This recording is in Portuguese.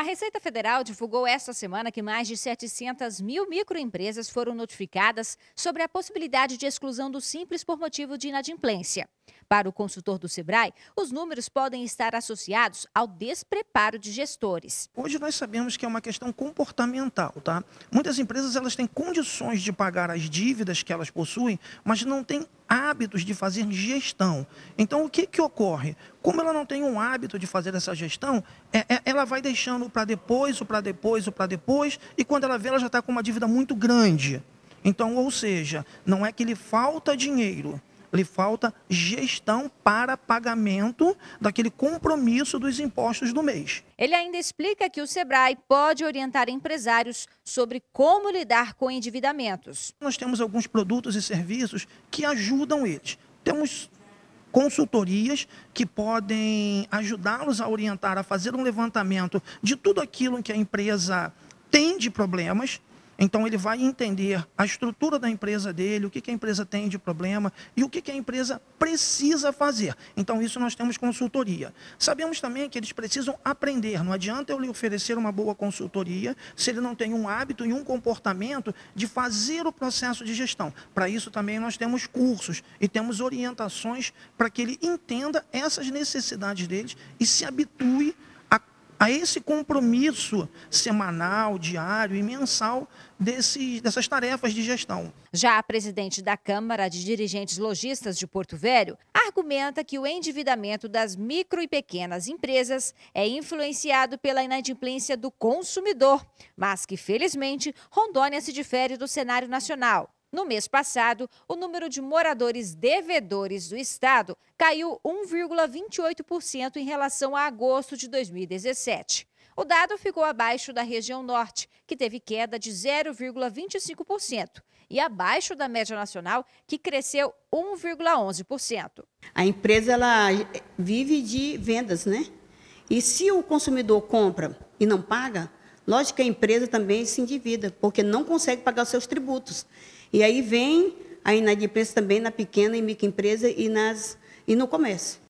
A Receita Federal divulgou esta semana que mais de 700 mil microempresas foram notificadas sobre a possibilidade de exclusão do Simples por motivo de inadimplência. Para o consultor do Sebrae, os números podem estar associados ao despreparo de gestores. Hoje nós sabemos que é uma questão comportamental, tá? Muitas empresas elas têm condições de pagar as dívidas que elas possuem, mas não têm hábitos de fazer gestão. Então, o que, que ocorre? Como ela não tem um hábito de fazer essa gestão, é, é, ela vai deixando para depois, o para depois, o para depois, e quando ela vê, ela já está com uma dívida muito grande. Então, ou seja, não é que lhe falta dinheiro, lhe falta gestão para pagamento daquele compromisso dos impostos do mês. Ele ainda explica que o Sebrae pode orientar empresários sobre como lidar com endividamentos. Nós temos alguns produtos e serviços que ajudam eles. Temos consultorias que podem ajudá-los a orientar, a fazer um levantamento de tudo aquilo que a empresa tem de problemas então ele vai entender a estrutura da empresa dele, o que, que a empresa tem de problema e o que, que a empresa precisa fazer. Então isso nós temos consultoria. Sabemos também que eles precisam aprender. Não adianta eu lhe oferecer uma boa consultoria se ele não tem um hábito e um comportamento de fazer o processo de gestão. Para isso também nós temos cursos e temos orientações para que ele entenda essas necessidades deles e se habitue a esse compromisso semanal, diário e mensal desse, dessas tarefas de gestão. Já a presidente da Câmara de Dirigentes Logistas de Porto Velho argumenta que o endividamento das micro e pequenas empresas é influenciado pela inadimplência do consumidor, mas que, felizmente, Rondônia se difere do cenário nacional. No mês passado, o número de moradores devedores do estado caiu 1,28% em relação a agosto de 2017. O dado ficou abaixo da região norte, que teve queda de 0,25%, e abaixo da média nacional, que cresceu 1,11%. A empresa ela vive de vendas, né? E se o consumidor compra e não paga, Lógico que a empresa também se endivida, porque não consegue pagar os seus tributos. E aí vem a inadimplência também na pequena e microempresa e, nas, e no comércio.